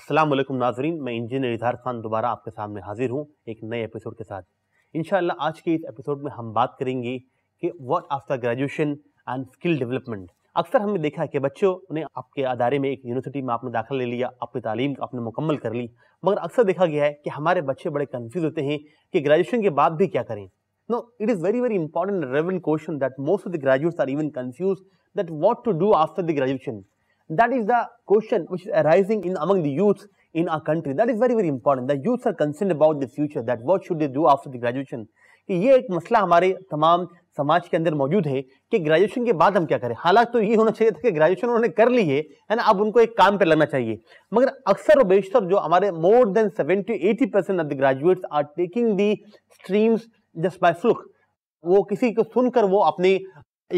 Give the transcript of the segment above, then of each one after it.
असलम नाजरीन मैं इंजीनियर इजहार खान दोबारा आपके सामने हाजिर हूँ एक नए एपिसोड के साथ इन आज के इस एपिसोड में हम बात करेंगे कि what after graduation and skill development अक्सर हमने देखा है कि बच्चों ने आपके अदारे में एक यूनिवर्सिटी में आपने दाखिला ले लिया आपकी तालीम आपने मुकम्मल कर ली मगर अक्सर देखा गया है कि हमारे बच्चे बड़े कन्फ्यूज़ होते हैं कि ग्रेजुएशन के बाद भी क्या करें no it is very very important relevant question that most of the graduates are even confuse that what to do after the graduation That is the question which is arising in among the youth in our country. That is very very important. The youths are concerned about the future. That what should they do after the graduation? कि ये एक मसला हमारे तमाम समाज के अंदर मौजूद है कि ग्रेजुएशन के बाद हम क्या करें हालांकि तो ये होना चाहिए था कि ग्रेजुएशन उन्होंने कर ली है है ना अब उनको एक काम पर लगना चाहिए मगर अक्सर और बेशतर जो हमारे more than seventy eighty percent of the graduates are taking the streams just by fluke वो किसी को सुनकर वो अपने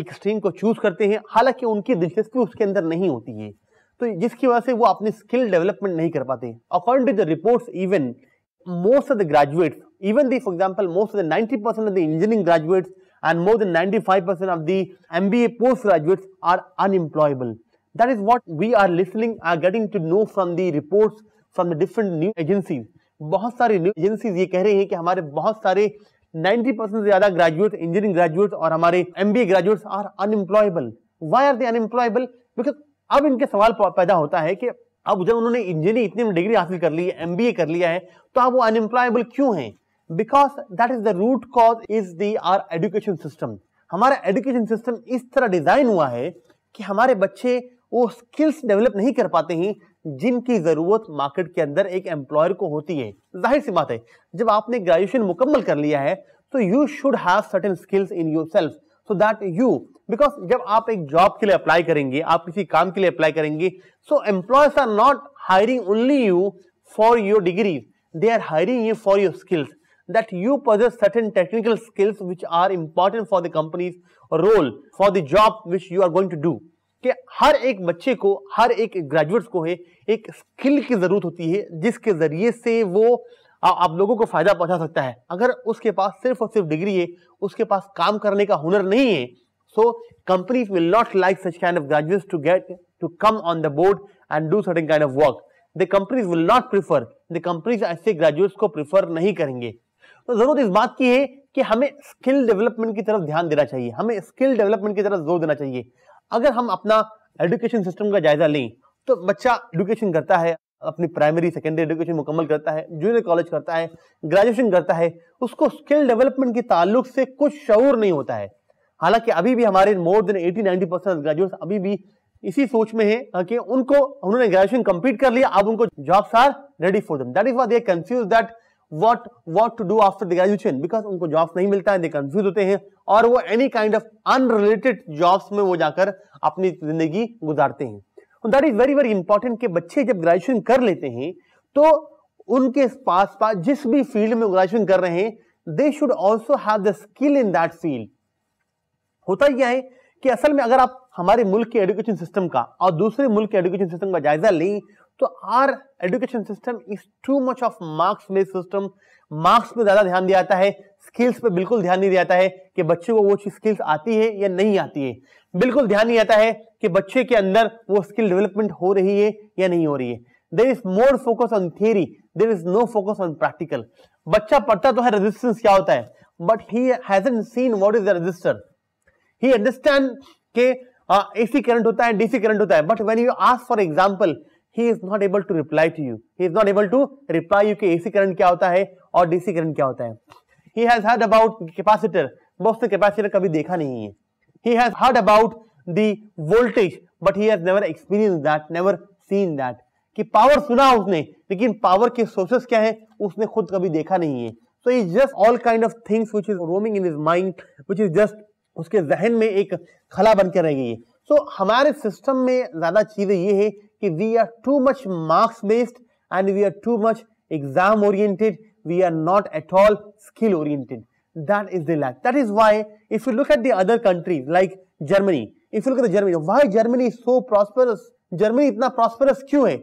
एक स्ट्रीम को चूज करते हैं हालांकि उनकी दिलचस्पी उसके अंदर नहीं होती है तो जिसकी वजह से वो अपनी स्किल डेवलपमेंट नहीं कर पाते according to the reports even most of the graduates even the for example most of the percent of the engineering graduates and more than ninety five percent of the B A post graduates are unemployable that is what we are listening are getting to know from the report from the different new agencies बहुत सारी new agency ये कह रहे हैं कि हमारे बहुत सारे 90 परसेंट ज्यादा ग्रेजुएट इंजीनियरिंग ग्रेजुएट और हमारे M B graduate are unemployable why are they unemployable because अब इनके सवाल पैदा होता है कि अब जब उन्होंने इंजीनियरिंग इतनी डिग्री हासिल कर ली है एम बी ए कर लिया है तो अब वो अनएम्प्लॉयबल क्यों है because that is the root cause is the our education system हमारा एजुकेशन सिस्टम इस तरह डिजाइन हुआ है कि हमारे बच्चे वो स्किल्स डेवलप नहीं कर पाते हैं जिनकी ज़रूरत मार्केट के अंदर एक एम्प्लॉयर को होती है जाहिर सी बात है जब आपने ग्रेजुएशन मुकम्मल कर लिया है तो you should have certain skills in yourself so that you because जब आप एक जॉब के लिए अप्लाई करेंगे आप किसी काम के लिए अप्लाई करेंगे so employers are not hiring only you for your degrees they are hiring you for your skills that you possess certain technical skills which are important for the company's role for the job which you are going to do कि हर एक बच्चे को हर एक graduates को है एक skill की ज़रूरत होती है जिसके ज़रिए से वो आ, आप लोगों को फ़ायदा पहुंचा सकता है अगर उसके पास सिर्फ और सिर्फ डिग्री है उसके पास काम करने का हुनर नहीं है so companies will not like such kind of graduates to get to come on the board and do certain kind of work the companies will not prefer the companies ऐसे ग्रेजुएट्स को प्रीफर नहीं करेंगे तो जरूरत इस बात की है कि हमें स्किल डेवलपमेंट की तरफ ध्यान देना चाहिए हमें स्किल डेवलपमेंट की तरफ जोर देना चाहिए अगर हम अपना एजुकेशन सिस्टम का जायजा लें तो बच्चा एजुकेशन करता है अपनी प्राइमरी सेकेंडरी एजुकेशन मुकम्मल करता है जूनियर कॉलेज करता है ग्रेजुएशन करता है उसको स्किल डेवलपमेंट के ताल्लुक से कुछ शऊर नहीं होता है हालांकि अभी भी हमारे more than eighty ninety percent graduate अभी भी इसी सोच में है हाँ, कि उनको उन्होंने ग्रेजुएशन कंप्लीट कर लिया अब उनको jobs are ready for them that is what they confuse that what what to do after the graduation because उनको जॉब्स नहीं मिलता है दे कंफ्यूज होते हैं और वो any kind of unrelated jobs में वो जाकर अपनी जिंदगी गुजारते हैं that is very very important कि बच्चे जब ग्रेजुएशन कर लेते हैं तो उनके पास पास जिस भी फील्ड में ग्रेजुएशन कर रहे हैं they should also have the skill in that field होता यह है कि असल में अगर आप हमारे मुल्क के एजुकेशन सिस्टम का और दूसरे मुल्क के एजुकेशन सिस्टम का जायजा लें तो our education system is too much of marks based system marks पे ज्यादा ध्यान दिया जाता है स्किल्स पे बिल्कुल ध्यान नहीं दिया जाता है कि बच्चे को वो चीज स्किल्स आती है या नहीं आती है बिल्कुल ध्यान नहीं आता है कि बच्चे के अंदर वो स्किल डेवलपमेंट हो रही है या नहीं हो रही है there is more focus on theory there is no focus on practical बच्चा पढ़ता तो है रेजिस्टेंस क्या होता है but he hasn't seen what is the register he understand के एसी करंट होता है डीसी करंट होता है but when you ask for example he is not able to reply to you he is not able to reply you A C current क्या होता है और DC current क्या होता है he has heard about capacitor वह से capacitor कभी देखा नहीं है he has heard about the voltage but he has never experience that never seen that कि पावर सुना उसने लेकिन पावर के सोर्सेस क्या है उसने खुद कभी देखा नहीं है so is just all kind of things which is roaming in his mind which is just उसके जहन में एक खला बन के रह गई है सो so, हमारे सिस्टम में ज़्यादा चीज़ें ये है कि we are too much marks based and we are too much exam oriented we are not at all skill oriented. That is the lack. That is why if you look at the other countries like Germany, if you look at the Germany, why Germany is so prosperous? Germany itna prosperous hai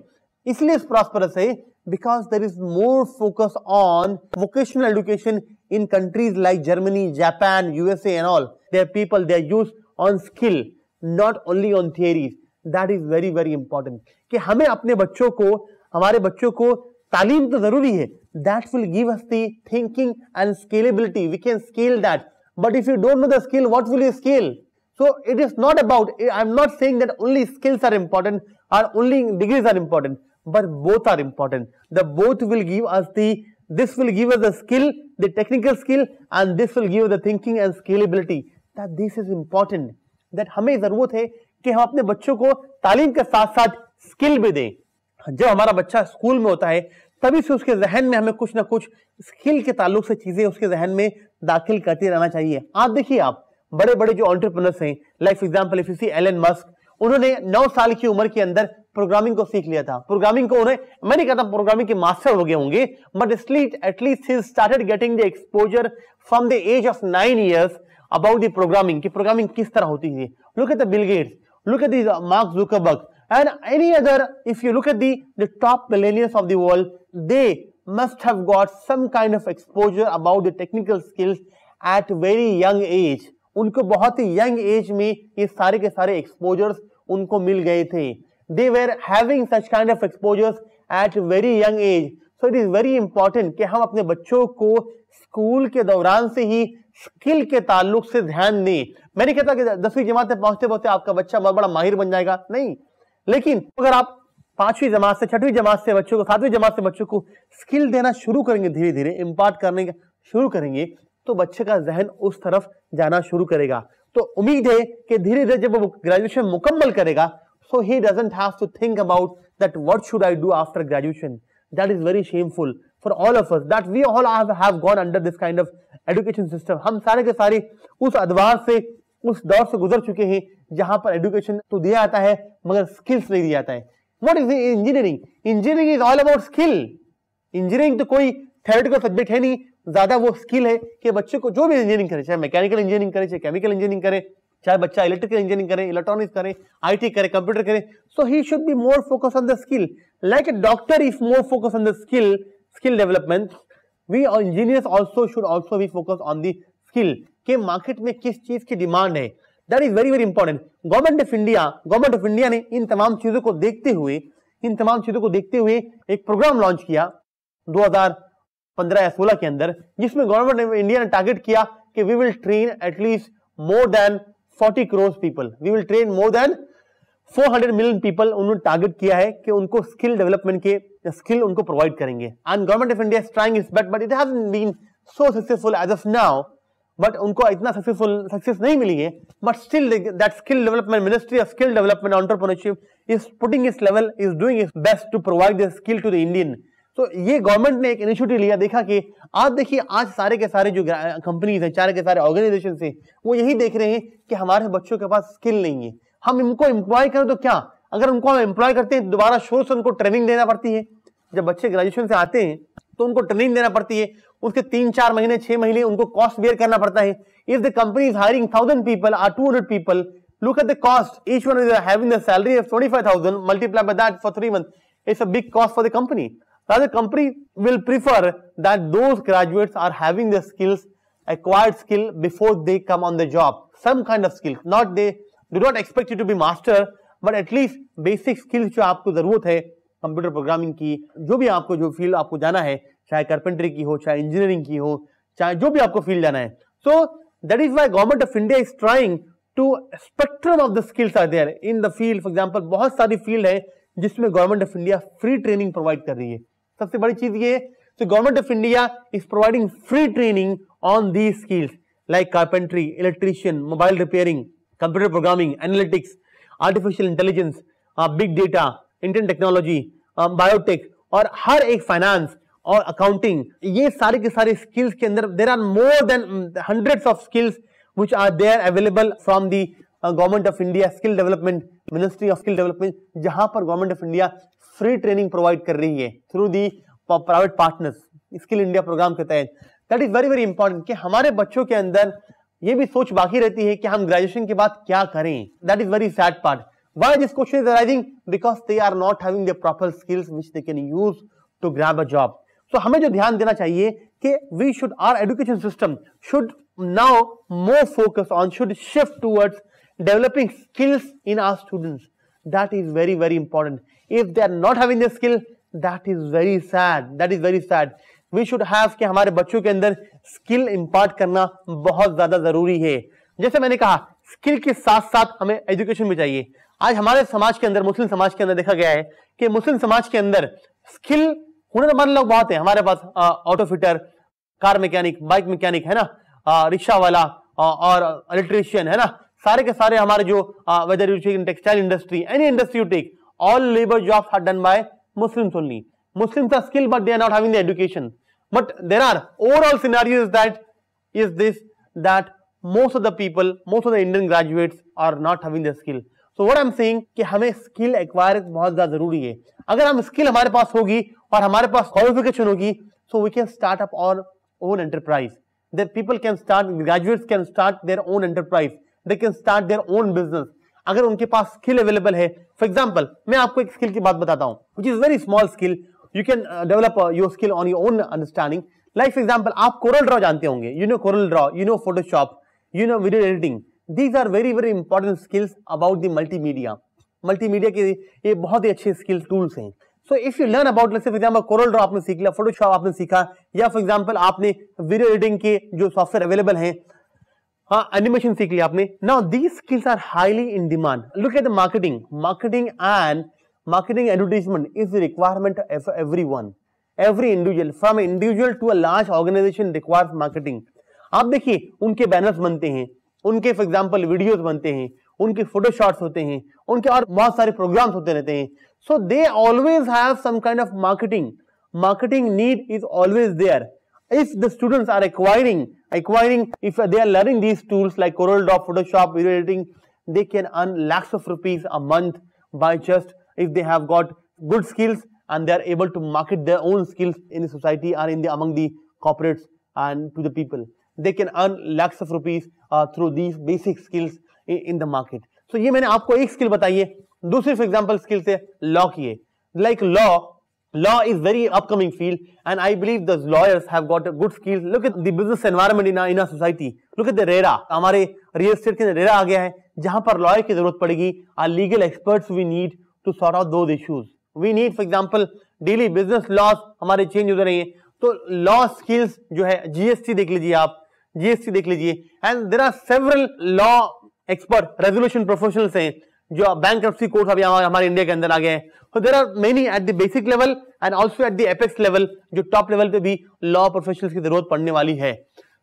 isliye is prosperous hai because there is more focus on vocational education in countries like Germany, Japan, USA and all. Their people, they are used on skill, not only on theories. That is very very important. ki hame apne bachcho ko हमारे बच्चों को तालीम तो जरूरी है that will give us the thinking and scalability. We can scale that. But if you don't know the skill, what will you scale? So it is not about, I'm not saying that only skills are important or only degrees are important, but both are important. The both will give us the, this will give us the skill, the technical skill, and this will give the thinking and scalability. That this is important. That हमें ज़रूरत है कि हम अपने बच्चों को तालीम के साथ साथ स्किल भी दें जब हमारा बच्चा स्कूल में होता है तभी से उसके जहन में हमें कुछ ना कुछ स्किल के ताल्लुक से चीज़ें उसके जहन में दाखिल करते रहना चाहिए आप देखिए आप बड़े बड़े जो ऑन्टरप्रनर्स हैं life example if Elon Musk उन्होंने नौ साल की उम्र के अंदर प्रोग्रामिंग को सीख लिया था प्रोग्रामिंग को उन्हें मैं नहीं कहता प्रोग्रामिंग के मास्टर हो गए होंगे बट स्लीट at least he started getting the exposure from the age of nine years about the programming की प्रोग्रामिंग किस तरह होती है look at the Bill Gates look at the Mark Zuckerberg and any other, if you look at the, the top millennials of the world, they must have got some kind of exposure about the technical skills at very young age. उनको बहुत ही young age में ये सारे के सारे exposures उनको मिल गए थे they were having such kind of exposures at very young age so it is very important कि हम अपने बच्चों को स्कूल के दौरान से ही स्किल के ताल्लुक से ध्यान दें मैंने कहता कि दसवीं जमात में पहुंचते पहुंचते आपका बच्चा बहुत बड़ा माहिर बन जाएगा नहीं लेकिन अगर आप पांचवी जमात से छठवीं जमात से बच्चों को सातवीं जमात से बच्चों को स्किल देना शुरू करेंगे धीरे धीरे इम्पार्ट करने का शुरू करेंगे तो बच्चे का जहन उस तरफ जाना शुरू करेगा तो उम्मीद है कि धीरे धीरे जब वो ग्रेजुएशन मुकम्मल करेगा so he doesn't have to think about that what should I do after graduation that is very shameful for all of us that we all have gone under this kind of education system हम सारे के सारे उस अदवार से उस दौर से गुजर चुके हैं जहां पर एडुकेशन तो दिया जाता है मगर स्किल्स नहीं दिया जाता है what is engineering engineering is all about skill engineering तो कोई थेरेटिकल सब्जेक्ट है नहीं ज्यादा वो स्किल है कि बच्चे को जो भी इंजीनियरिंग करे चाहे मैकेनिकल इंजीनियरिंग करे चाहे केमिकल इंजीनियरिंग करे चाहे बच्चा इलेक्ट्रिकल इंजीनियरिंग करे इलेक्ट्रॉनिक्स करे आईटी करे कंप्यूटर करे so he should be more focus on the skill like a doctor is more focus on the skill skill development we engineers also should also be focus on the skill के market में किस चीज की demand है that is very very important government of India government of India ने इन तमाम चीजों को देखते हुए इन तमाम चीजों को देखते हुए एक प्रोग्राम लॉन्च किया 2015 या सोलह के अंदर जिसमें गवर्नमेंट ऑफ इंडिया ने टारगेट किया कि we will train at least more than 40 crores people we will train more than 400 million people उन्होंने टारगेट किया है कि उनको स्किल डेवलपमेंट के स्किल उनको प्रोवाइड करेंगे and government of India is trying its but but it has been so successful as of now but उनको इतना सक्सेसफुल सक्सेस नहीं मिली है but still that skill development ministry of skill development entrepreneurship is putting is level is doing is best to provide the skill to the Indian तो ये government ने एक initiative लिया देखा कि आज देखिए आज सारे के सारे जो कंपनीज हैं सारे के सारे ऑर्गेनाइजेशन है वो यही देख रहे हैं कि हमारे बच्चों के पास स्किल नहीं है हम इनको एम्प्लॉय करें तो क्या अगर उनको हम एम्प्लॉय करते हैं दोबारा शोर से उनको ट्रेनिंग देना पड़ती है जब बच्चे ग्रेजुएशन से आते हैं तो उनको ट्रेनिंग देना पड़ती है उसके तीन चार महीने छह महीने उनको कॉस्ट बेयर करना पड़ता है if the company is hiring thousand people or two hundred people look at the cost each one is having salary of twenty five thousand multiply by that for three month it's big cost for the company company will prefer that though graduates are having the skills acquired skill before they come on the job some kind of skill not they do not expect you to B master but at least basic skills जो आपको जरूरत है computer programming की जो भी आपको जो field आपको जाना है चाहे कार्पेंट्री की हो चाहे इंजीनियरिंग की हो चाहे जो भी आपको फील्ड जाना है so that is why government of India is trying to spectrum of the skills are there in the field for example बहुत सारी फील्ड है जिसमें government of India free training provide कर रही है सबसे बड़ी चीज ये तो government of India is providing free training on the skills like carpentry electrician mobile repairing computer programming analytics artificial intelligence big data Indian technology biotech और हर एक फाइनेंस और अकाउंटिंग ये सारे के सारे स्किल्स के अंदर there are more than hundred of skills which are there available from the government of India skill development ministry of skill development जहां पर government of India free training provide कर रही है through the private partners skill India programme के तहत that is very very important कि हमारे बच्चों के अंदर ये भी सोच बाकी रहती है कि हम ग्रेजुएशन के बाद क्या करें that is very sad part Why this question is arising? Because they are not having the proper skills which they can use to grab a job. So हमें जो ध्यान देना चाहिए कि we should our education system should now more focus on should shift towards developing skills in our students. That is very very important. If they are not having the skill, that is very sad. That is very sad. we should have कि हमारे बच्चों के अंदर skill impart करना बहुत ज्यादा जरूरी है जैसे मैंने कहा स्किल के साथ साथ हमें एजुकेशन भी चाहिए आज हमारे समाज के अंदर मुस्लिम समाज के अंदर देखा गया है कि मुस्लिम समाज के अंदर स्किल हुनरमंद लोग बहुत है हमारे पास auto fitter car mechanic bike mechanic है ना रिक्शा वाला आ, और इलेक्ट्रिशियन है ना सारे के सारे हमारे जो whether you take textile industry any industry you take all labour jobs are done by Muslims only muslims are skill but they are not having the education but there are overall scenario is that is this that most of the people most of the Indian graduates are not having the skill so what am saying कि हमें skill acquire बहुत ज्यादा जरूरी है अगर हम skill हमारे पास होगी और हमारे पास क्वालिफिकेशन होगी so we can start up our own enterprise there people can start graduates can start their own enterprise they can start their own business अगर उनके पास स्किल अवेलेबल है फॉर एग्जाम्पल मैं आपको एक स्किल की बात बताता हूँ which is very small skill you can develop your skill on your own understanding like for example आप कोरल ड्रॉ जानते होंगे you know Corel draw you know Photoshop you know video editing these are very very important skills about the multimedia multimedia के ये बहुत ही अच्छे skill tools हैं so if you learn about for example Corel draw आपने सीख लिया Photoshop आपने सीखा या फॉर एग्जाम्पल आपने वीडियो एडिटिंग के जो सॉफ्टवेयर अवेलेबल हैं हाँ एनिमेशन सीख लिया आपने now these skills are highly in demand look at the marketing marketing and marketing advertisement is requirement requirement of every every individual individual an to to organisation requires marketing आप देखिए उनके banners बनते हैं उनके for example video बनते हैं उनके फोटोशॉट्स होते हैं उनके और बहुत सारे प्रोग्राम्स होते रहते हैं so they always have some kind of marketing marketing need is always there if the students are acquiring acquiring if they are learning these tools like Corel draw Photoshop video editing they can earn lakhs of rupees a month by just if they have got good skills and they are able to market their own skills in society or in the among the corporates and to the people they can earn lakhs of rupees uh, through these basic skills in, in the market. So ये मैंने आपको एक skill बताई है दूसरी for example skill से law की है like law law is very upcoming field and I believe the lawyers have got a good skills. Look at the business environment in our, in our society. Look at the RERA. हमारे real estate के अंदर RERA आ गया है जहां पर lawyer की जरूरत पड़ेगी our legal experts we need to sort out those issues. We need for example daily business laws हमारे change हो रहे हैं तो law skills जो है GST देख लीजिए आप जीएसटी देख लीजिए and there are several law expert resolution professionals हैं जो बैंक कोर्ट अभी हमारे इंडिया के अंदर आ गए हैं so there are many at the basic level and also at the level जो टॉप लेवल पे भी लॉ प्रोफेशनल्स की जरूरत पड़ने वाली है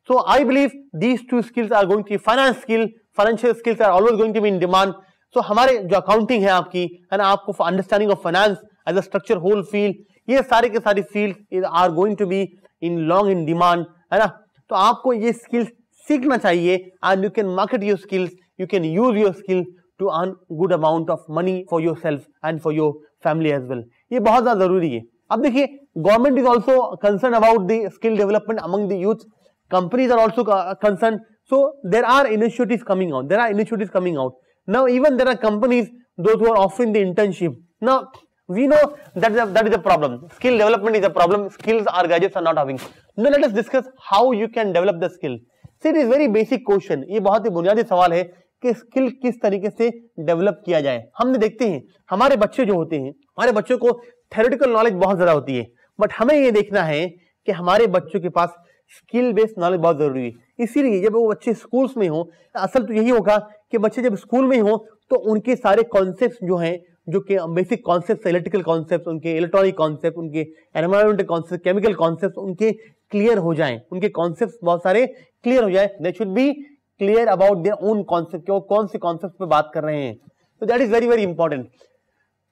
so I believe these two skills are going to finance skill financial skills are always going to be in demand so हमारे जो अकाउंटिंग है आपकी है ना आपको understanding of finance as a structure whole field ये सारे के सारी field are going to be in long in demand है ना तो आपको ये स्किल्स सीखना चाहिए and you can market your skills you can use your skills to earn good amount of money for yourself and for your family as well ये बहुत ज्यादा जरूरी है अब देखिए government is also concern about the skill development among the youth companies are also concern so there are initiative coming out there are initiative coming out now even there are companies though are offering the internship now we know that is a, that is a problem skill development is a problem skills our graduates are not having now let us discuss how you can develop the skill see it is very basic question ये बहुत ही बुनियादी सवाल है कि skill किस तरीके से develop किया जाए हमने देखते हैं हमारे बच्चे जो होते हैं हमारे बच्चों को थेरेटिकल नॉलेज बहुत ज़्यादा होती है बट हमें ये देखना है कि हमारे बच्चों के पास स्किल बेस्ड नॉलेज बहुत ज़रूरी है इसीलिए जब वो बच्चे स्कूल्स में हों असल तो यही होगा कि बच्चे जब स्कूल में हों तो उनके सारे कॉन्सेप्ट जो हैं जो कि बेसिक कॉन्सेप्ट इलेक्ट्रिकल कॉन्सेप्ट उनके इलेक्ट्रॉनिक कॉन्सेप्ट उनके एनवायरमेंटल कॉन्सेप्ट केमिकल कॉन्सेप्ट उनके क्लियर हो जाएं उनके कॉन्सेप्ट बहुत सारे क्लियर हो जाए they should be clear about their own concept कौन से कॉन्सेप्ट पे बात कर रहे हैं तो that is very very important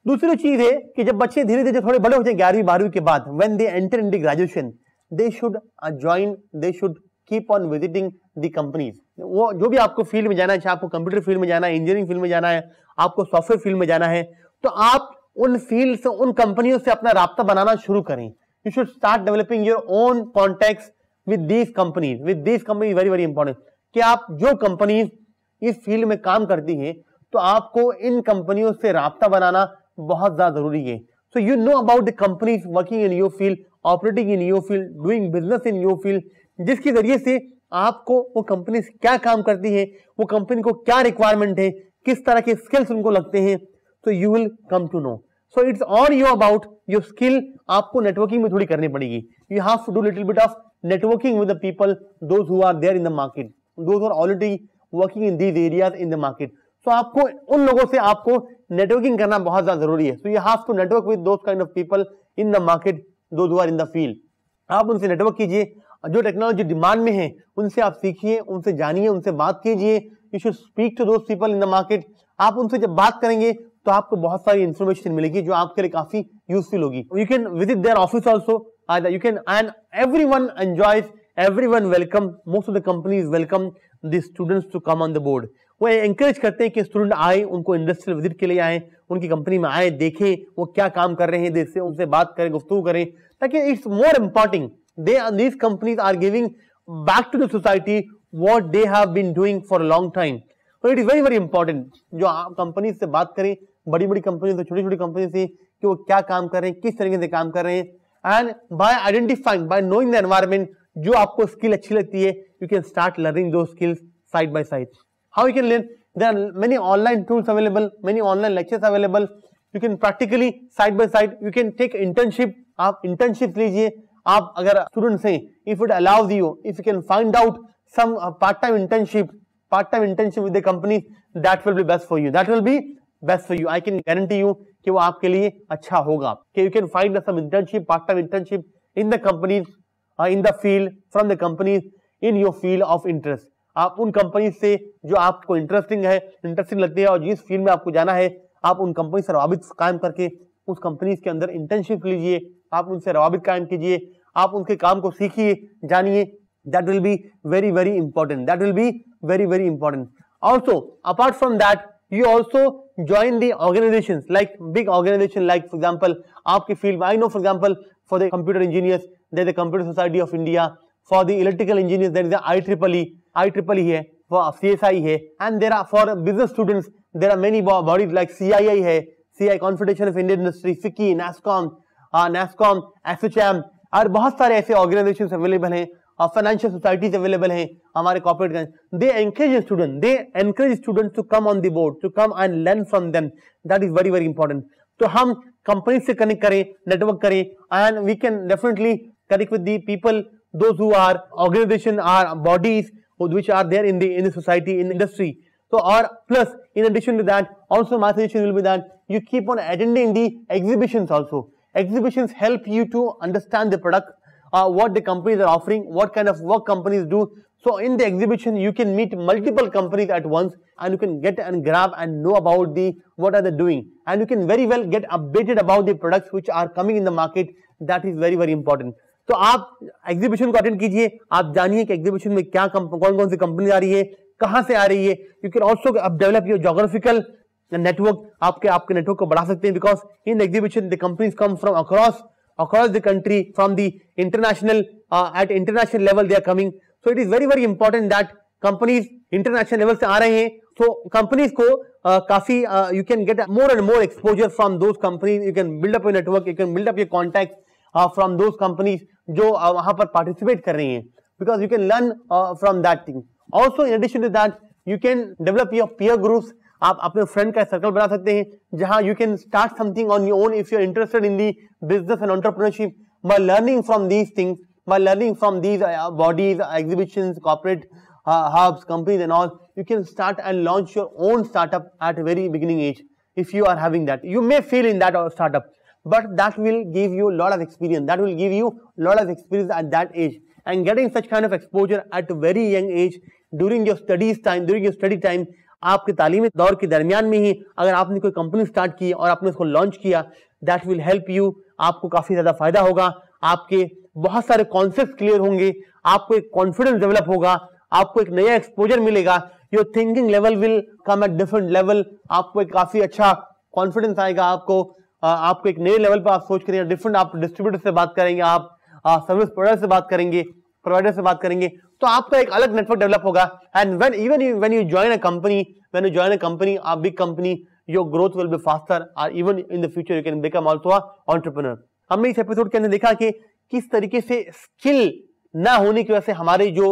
दूसरी चीज है कि जब बच्चे धीरे धीरे थोड़े बड़े हो जाए ग्यारहवीं बारहवीं के बाद when they enter in graduation they should join they should keep on visiting the companies वो जो भी आपको फील्ड में जाना है चाहे आपको कंप्यूटर फील्ड में जाना है इंजीनियरिंग फील्ड में जाना है आपको सॉफ्टवेयर फील्ड में जाना है तो आप उन फील्ड से उन कंपनियों से अपना रबता बनाना शुरू करें you should start developing your own contact with these company with these company very very important कि आप जो कंपनीज इस फील्ड में काम करती है तो आपको इन कंपनियों से रबता बनाना बहुत ज्यादा जरूरी है so you know about the companies working in your field operating in your field doing business in your field जिसके जरिए से आपको वो कंपनी क्या काम करती है वो कंपनी को क्या रिक्वायरमेंट है किस तरह के स्किल्स उनको लगते हैं तो you will come to know so it's all you about your skill आपको नेटवर्किंग में थोड़ी करनी पड़ेगी you have to do little bit of networking with the people those who are there in the market those are already working in these areas in the market so आपको उन लोगों से आपको नेटवर्किंग करना बहुत ज्यादा जरूरी है so you have to network with those kind of people in the market those who are in the field आप उनसे नेटवर्क कीजिए जो टेक्नोलॉजी डिमांड में है उनसे आप सीखिए उनसे जानिए उनसे बात कीजिए you should speak to those people in the market आप उनसे जब बात करेंगे तो आपको बहुत सारी इन्फॉर्मेशन मिलेगी जो आपके लिए काफी यूजफुल होगी you can visit their office also you can and every one enjoy every one welcome most of the company is welcome the students to come on the board वो एंकरेज करते हैं कि स्टूडेंट आए उनको industrial visit के लिए आए उनकी कंपनी में आए देखें वो क्या काम कर रहे हैं देश से उनसे बात करें गुफ्तु करें ताकि it's more important they these companies are giving back to the society what they have been doing for a long time तो it is very very important जो आप कंपनी से बात करें बड़ी बड़ी कंपनी छोटी छोटी कंपनी थी कि वो क्या काम कर रहे हैं किस तरीके से काम कर रहे हैं and by identifying by knowing the environment जो आपको स्किल अच्छी लगती है you can start learning those skills side by side how you can learn there are many online tools available many online lectures available you can practically side by side you can take internship आप internship लीजिए आप अगर students हैं if it allows you if you can find out some part time internship part time internship with the company that will be best for you that will be best for you I can guarantee you कि वो आपके लिए अच्छा होगा कि you can find some internship part time internship in the companies in the field from the companies in your field of interest आप उन company से जो आपको इंटरेस्टिंग है इंटरेस्टिंग लगती है और जिस फील्ड में आपको जाना है आप उन कंपनी से रवाबित कायम करके उस कंपनीज के अंदर इंटर्नशिप लीजिए आप उनसे रवाबित कायम कीजिए आप उनके काम को सीखिए जानिए that will be very very important that will be very very important also apart from that you also join the organizations like big organization like for example aapki field i know for example for the computer engineers there is the computer society of india for the electrical engineers there is the IEEE IEEE hai for CSI hai and there are for business students there are many bodies like CII hai CI Confederation of Indian Industry FICCI NASCOM uh, NASCOM SHM और बहुत सारे ऐसे organisation available हैं और financial societies available हैं हमारे corporate they encourage student they encourage student to come on the board to come and learn from them that is very very important तो हम कंपनी से कनेक्ट करें नेटवर्क करें and we can definitely connect with people those are organization are bodies which are there in the society in industry तो और plus in addition to that also my will be that you keep on attending the exhibition also Exhibitions help you to understand the product, uh, what the companies are offering, what kind of work companies do. So in the exhibition, you can meet multiple companies at once and you can get and grab and know about the what are they doing. And you can very well get updated about the products which are coming in the market. That is very, very important. So, आप exhibition को attend कीजिए आप जानिए exhibition exhibition में क्या कौन company सी company आ रही है कहां से आ रही है यू कैन नेटवर्क आपके आपके नेटवर्क को बढ़ा सकते हैं because in exhibition they come from across across the country from the international at international level they are coming so it is very very important that companies international level से आ रहे हैं सो कंपनीज को uh, काफी you can get more and more exposure from those companies you can build up your network you can build up your contact from those companies जो uh, वहां पर participate कर रही है because you can learn from that thing also in addition to that you can develop your peer groups आप अपने friend का circle बना सकते हैं you you can start something on your own if you are interested in the business and by learning from these things, by learning from these uh, bodies, uh, exhibitions, corporate uh, hubs, companies and all, you can start and launch your own startup at very beginning age if you are having that. You may fail in that startup, but that will give you lot of experience. That will give you lot of experience at that age. And getting such kind of exposure at very young age during your studies time, during your study time आपके तालीमी दौर के दरमियान में ही अगर आपने कोई company start की और आपने उसको लॉन्च किया दैट विल हेल्प यू आपको काफ़ी ज़्यादा फायदा होगा आपके बहुत सारे कॉन्सेप्ट क्लियर होंगे आपको एक कॉन्फिडेंस डेवलप होगा आपको एक नया एक्सपोजर मिलेगा your thinking level will come at different level आपको एक काफ़ी अच्छा कॉन्फिडेंस आएगा आपको आपको एक नए लेवल पर आप सोच करेंगे डिफरेंट आप डिस्ट्रीब्यूटर से बात करेंगे आप सर्विस प्रोवाइडर से बात करेंगे प्रोवाइडर से बात करेंगे तो आपका एक अलग नेटवर्क डेवलप होगा and when even when you join a company when you join a company a big company your growth will be faster or even in the future you can become also entrepreneur हमने इस episode के अंदर देखा कि किस तरीके से skill ना होने की वजह से हमारे जो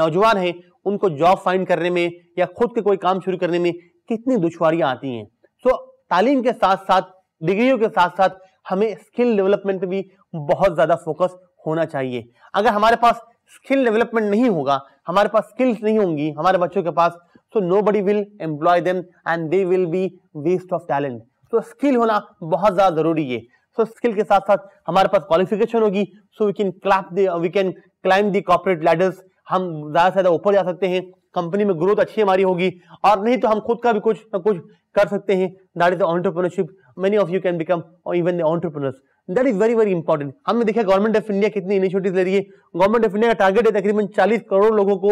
नौजवान हैं उनको जॉब फाइंड करने में या खुद के कोई काम शुरू करने में कितनी दुश्वारियां आती हैं सो so, तालीम के साथ साथ डिग्रियों के साथ साथ हमें स्किल डेवलपमेंट पर भी बहुत ज़्यादा फोकस होना चाहिए अगर हमारे पास स्किल डेवलपमेंट नहीं होगा हमारे पास स्किल्स नहीं होंगी हमारे बच्चों के पास so nobody will employ them and they will be waste of talent so skill होना बहुत ज्यादा जरूरी है सो so, स्किल के साथ साथ हमारे पास क्वालिफिकेशन होगी so we can clap we can climb the corporate ladders हम ज्यादा से ज्यादा ऊपर जा सकते हैं कंपनी में ग्रोथ अच्छी हमारी होगी और नहीं तो हम खुद का भी कुछ ना कुछ कर सकते हैं that is the entrepreneurship many of you can become or even the entrepreneurs that is very very important हमने देखा गवर्नमेंट ऑफ इंडिया कितनी इनिशिएटिव ले रही है गवर्नमेंट ऑफ इंडिया का टारगेट है तकरीबन 40 करोड़ लोगों को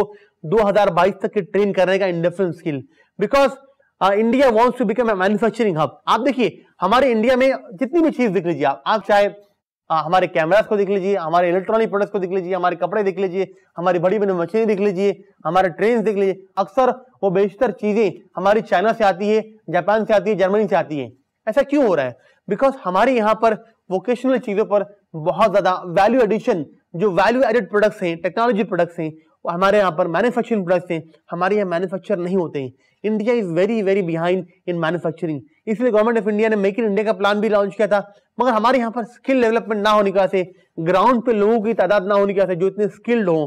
2022 तक के ट्रेन करने का industrial skill because India wants to become manufacturing hub आप देखिए हमारे इंडिया में जितनी भी चीज दिख लीजिए आप आप चाहे आ, uh, हमारे कैमराज को देख लीजिए हमारे इलेक्ट्रॉनिक प्रोडक्ट्स को देख लीजिए हमारे कपड़े देख लीजिए हमारी बड़ी बड़ी मशीनें देख लीजिए हमारे ट्रेन देख लीजिए अक्सर वो बेशतर चीजें हमारी चाइना से आती है जापान से आती है जर्मनी से आती है ऐसा क्यों हो रहा है बिकॉज हमारे यहाँ पर वोकेशनल चीज़ों पर बहुत ज़्यादा वैल्यू एडिशन जो वैल्यू एडेड प्रोडक्ट्स हैं टेक्नोलॉजी प्रोडक्ट्स हैं वो हमारे यहाँ पर मैन्युफैक्चरिंग प्रोडक्ट्स हैं हमारे यहाँ मैन्युफैक्चर नहीं होते हैं India is very very behind in manufacturing इसलिए गवर्नमेंट ऑफ इंडिया ने मेक इन इंडिया का प्लान भी लॉन्च किया था मगर हमारे यहाँ पर स्किल डेवलपमेंट ना होने की वजह से ग्राउंड पे लोगों की तादाद ना होने की वजह से जो इतने स्किल्ड हों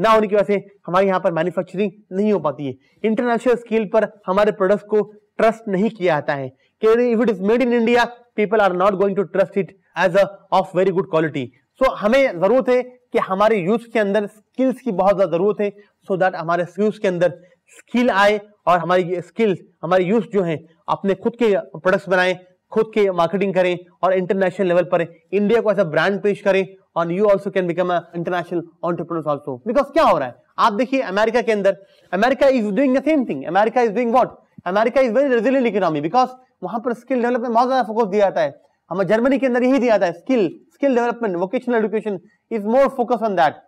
ना होने की वजह से हमारे यहाँ पर मैन्युफैक्चरिंग नहीं हो पाती है इंटरनेशनल स्केल पर हमारे प्रोडक्ट्स को ट्रस्ट नहीं किया जाता है if it is made in India people are not going to trust it as a very good quality so हमें ज़रूरत है कि हमारे यूथ के अंदर स्किल्स की बहुत ज़्यादा ज़रूरत है सो so दैट हमारे यूथ के अंदर स्किल आए और हमारी स्किल्स हमारे यूथ जो है अपने खुद के प्रोडक्ट्स बनाएं खुद के मार्केटिंग करें और इंटरनेशनल लेवल पर इंडिया को ऐसा ब्रांड पेश करें और you also can become international entrepreneur also because क्या हो रहा है आप देखिए अमेरिका के अंदर America is doing the same thing America is doing what America is very resilient economy because वहां पर स्किल डेवलपमेंट बहुत ज्यादा फोकस दिया जाता है हमें जर्मनी के अंदर यही दिया जाता है skill skill development vocational education is more focus on that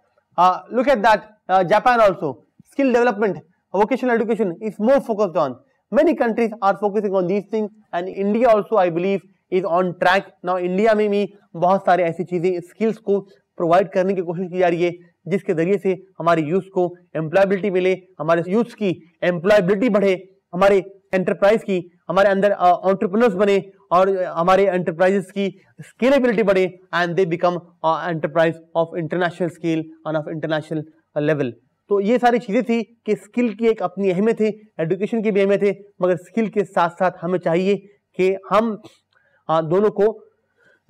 look at that Japan also skill development vocational education is more focused on many countries are focusing on these thing and India also I believe is on track now India में भी बहुत सारे ऐसी चीजें skills को provide करने की कोशिश की जा रही है जिसके जरिए से हमारे यूथ को एम्प्लॉयबिलिटी मिले हमारे यूथ की एम्प्लॉयबिलिटी बढ़े हमारे एंटरप्राइज की हमारे अंदर ऑन्टरप्रनर्स बने और हमारे एंटरप्राइजेस की स्केलेबिलिटी बढ़े and they become enterprise of international scale and of international level तो ये सारी चीज़ें थी कि स्किल की एक अपनी अहमियत है एडुकेशन की भी अहमियत है मगर स्किल के साथ साथ हमें चाहिए कि हम दोनों को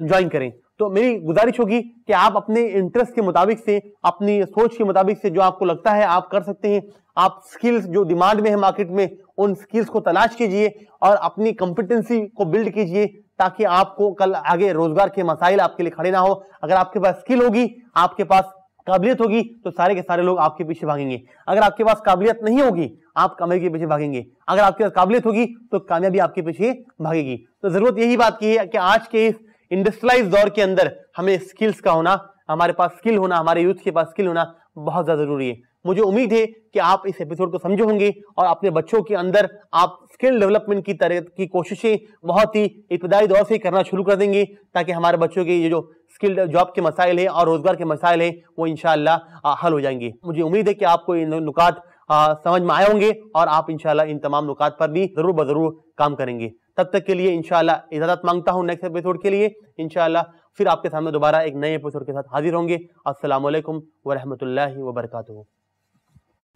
ज्वाइन करें तो मेरी गुजारिश होगी कि आप अपने इंटरेस्ट के मुताबिक से अपनी सोच के मुताबिक से जो आपको लगता है आप कर सकते हैं आप स्किल्स जो डिमांड में है मार्केट में उन स्किल्स को तलाश कीजिए और अपनी कॉम्पिटेंसी को बिल्ड कीजिए ताकि आपको कल आगे रोजगार के मसाइल आपके लिए खड़े ना हो अगर आपके पास स्किल होगी आपके पास काबिलियत होगी तो सारे के सारे लोग आपके पीछे भागेंगे अगर आपके पास काबिलियत नहीं होगी आप कामयाबी के पीछे भागेंगे अगर आपके पास काबिलियत होगी तो कामयाबी आपके पीछे भागेगी तो जरूरत यही बात की है कि आज के इस इंडस्ट्रियलाइज दौर के अंदर हमें स्किल्स का होना हमारे पास स्किल होना हमारे यूथ के पास स्किल होना बहुत ज्यादा जरूरी है मुझे उम्मीद है कि आप इस एपिसोड को समझे होंगे और अपने बच्चों के अंदर आप स्किल डेवलपमेंट की तरह की कोशिशें बहुत ही इब्तदाई दौर से करना शुरू कर देंगे ताकि हमारे बच्चों के ये जो स्किल जॉब के मसाइल हैं और रोज़गार के मसाइल हैं वो इन हल हो जाएंगे मुझे उम्मीद है कि आपको इन नुकात समझ में आए होंगे और आप इन इन तमाम नुकात पर भी ज़रूर ब काम करेंगे तब तक के लिए इन इजाज़त मांगता हूँ नेक्स्ट एपिसोड के लिए इन फिर आपके सामने दोबारा एक नए एपिसोड के साथ हाजिर होंगे असल वरहमल वर्का